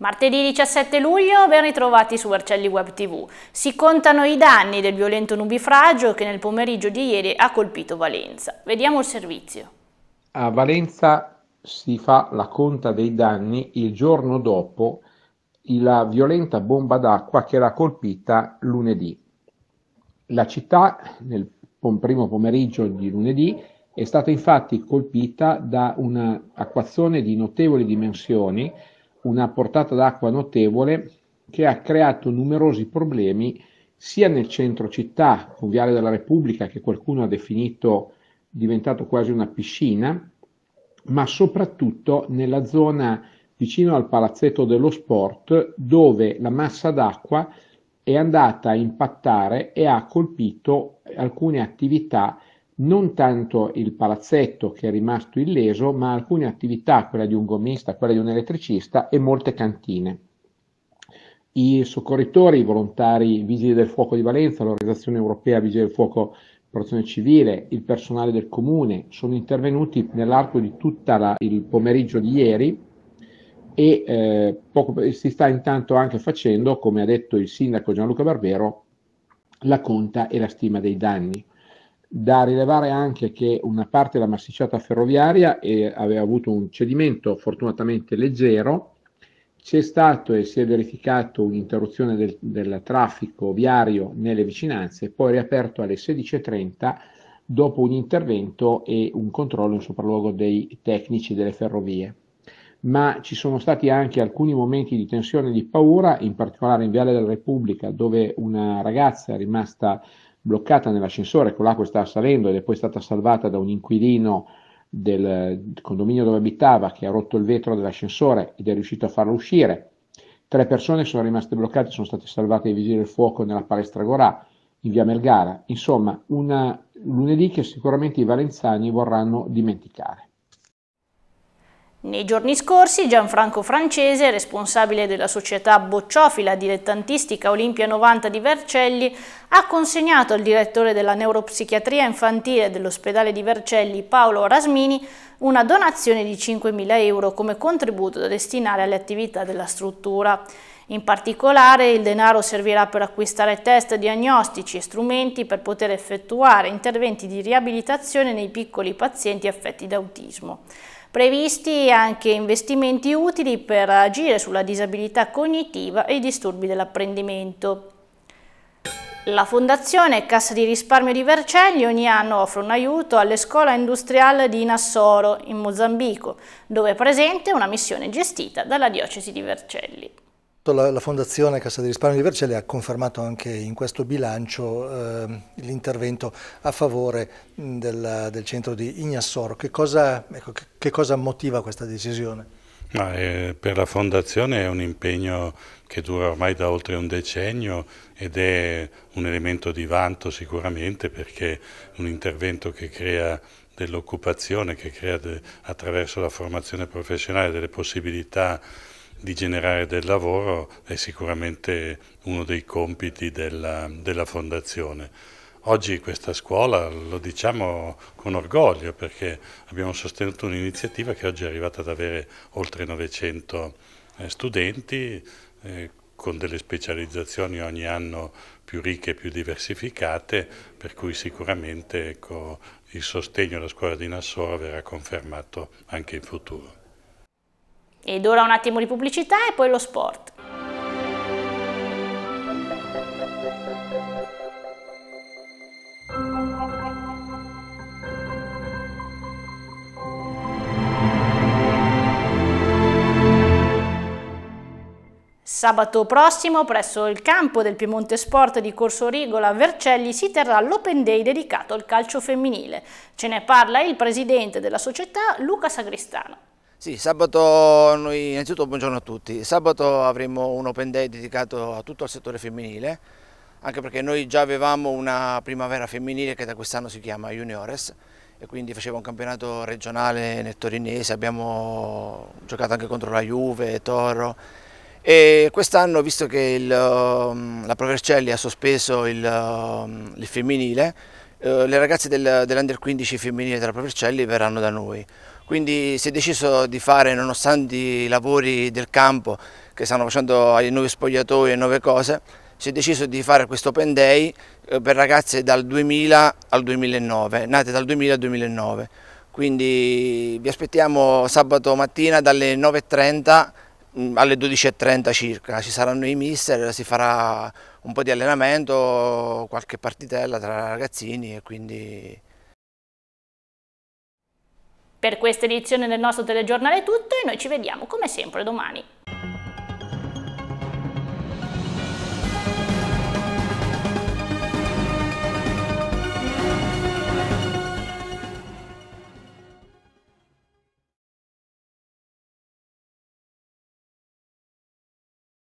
Martedì 17 luglio, ben ritrovati su Vercelli Web TV. Si contano i danni del violento nubifragio che nel pomeriggio di ieri ha colpito Valenza. Vediamo il servizio. A Valenza si fa la conta dei danni il giorno dopo la violenta bomba d'acqua che era colpita lunedì. La città nel primo pomeriggio di lunedì è stata infatti colpita da un'acquazzone di notevoli dimensioni una portata d'acqua notevole che ha creato numerosi problemi sia nel centro città, con Viale della Repubblica, che qualcuno ha definito diventato quasi una piscina, ma soprattutto nella zona vicino al palazzetto dello sport dove la massa d'acqua è andata a impattare e ha colpito alcune attività non tanto il palazzetto che è rimasto illeso, ma alcune attività, quella di un gommista, quella di un elettricista e molte cantine. I soccorritori, i volontari i Vigili del Fuoco di Valenza, l'Organizzazione Europea Vigili del Fuoco Protezione Civile, il personale del comune sono intervenuti nell'arco di tutto il pomeriggio di ieri e eh, poco, si sta intanto anche facendo, come ha detto il sindaco Gianluca Barbero, la conta e la stima dei danni da rilevare anche che una parte della massicciata ferroviaria eh, aveva avuto un cedimento fortunatamente leggero, c'è stato e si è verificato un'interruzione del, del, traffico viario nelle vicinanze, poi riaperto alle 16.30 dopo un intervento e un controllo in sopralluogo dei tecnici delle ferrovie. Ma ci sono stati anche alcuni momenti di tensione e di paura, in particolare in Viale della Repubblica, dove una ragazza è rimasta bloccata nell'ascensore con l'acqua che stava salendo ed è poi stata salvata da un inquilino del condominio dove abitava che ha rotto il vetro dell'ascensore ed è riuscito a farlo uscire. Tre persone sono rimaste bloccate, sono state salvate dai vigili del fuoco nella palestra Gorà in via Melgara. Insomma, un lunedì che sicuramente i valenzani vorranno dimenticare. Nei giorni scorsi Gianfranco Francese, responsabile della società bocciofila dilettantistica Olimpia 90 di Vercelli, ha consegnato al direttore della neuropsichiatria infantile dell'ospedale di Vercelli, Paolo Rasmini, una donazione di 5.000 euro come contributo da destinare alle attività della struttura. In particolare il denaro servirà per acquistare test diagnostici e strumenti per poter effettuare interventi di riabilitazione nei piccoli pazienti affetti da autismo. Previsti anche investimenti utili per agire sulla disabilità cognitiva e i disturbi dell'apprendimento. La Fondazione Cassa di Risparmio di Vercelli ogni anno offre un aiuto alle scuole industriali di Nassoro, in Mozambico, dove è presente una missione gestita dalla diocesi di Vercelli. La, la, Fondazione Cassa di Risparmio di Vercelli ha confermato anche in questo bilancio eh, l'intervento a favore del, del, centro di Ignassoro. Che cosa, ecco, che, che cosa motiva questa decisione? No, eh, per la Fondazione è un impegno che dura ormai da oltre un decennio ed è un elemento di vanto sicuramente perché è un intervento che crea dell'occupazione, che crea de, attraverso la formazione professionale delle possibilità di generare del lavoro è sicuramente uno dei compiti della, della Fondazione. Oggi questa scuola lo diciamo con orgoglio perché abbiamo sostenuto un'iniziativa che oggi è arrivata ad avere oltre 900 eh, studenti eh, con delle specializzazioni ogni anno più ricche e più diversificate, per cui sicuramente ecco, il sostegno alla scuola di Nassoro verrà confermato anche in futuro. Ed ora un attimo di pubblicità e poi lo sport. Sabato prossimo presso il campo del Piemonte Sport di Corso Rigola a Vercelli si terrà l'Open Day dedicato al calcio femminile. Ce ne parla il presidente della società Luca Sagristano. Sì, sabato noi, innanzitutto buongiorno a tutti. Sabato avremo un open day dedicato a tutto il settore femminile, anche perché noi già avevamo una primavera femminile che da quest'anno si chiama Juniores e quindi faceva un campionato regionale nel Torinese, abbiamo giocato anche contro la Juve, Toro e quest'anno visto che il, um, la Provercelli ha sospeso il, um, il femminile, eh, le ragazze del, dell'Under 15 femminile della Provercelli verranno da noi. Quindi si è deciso di fare, nonostante i lavori del campo che stanno facendo ai nuovi spogliatoi e nuove cose, si è deciso di fare questo open day eh, per ragazze dal 2000 al 2009, nate dal 2000 al 2009. Quindi vi aspettiamo sabato mattina dalle 9.30 mm, alle 12.30 circa, ci saranno i mister, si farà un po' di allenamento, qualche partitella tra ragazzini e quindi per questa edizione del nostro telegiornale è tutto e noi ci vediamo come sempre domani.